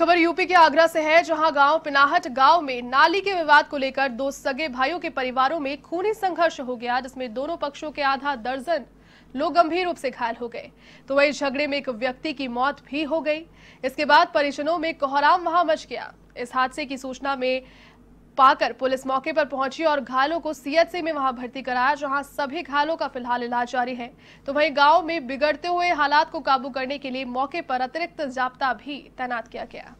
खबर यूपी के आगरा से है जहां गांव पिनाहट गांव में नाली के विवाद को लेकर दो सगे भाइयों के परिवारों में खूनी संघर्ष हो गया जिसमें दोनों पक्षों के आधा दर्जन लोग गंभीर रूप से घायल हो गए तो वही झगड़े में एक व्यक्ति की मौत भी हो गई इसके बाद परिजनों में कोहराम वहां मच गया इस हादसे की सूचना में पाकर पुलिस मौके पर पहुंची और घायलों को सीएचसी में वहां भर्ती कराया जहां सभी घायलों का फिलहाल इलाज जारी है तो वहीं गांव में बिगड़ते हुए हालात को काबू करने के लिए मौके पर अतिरिक्त जाप्ता भी तैनात किया गया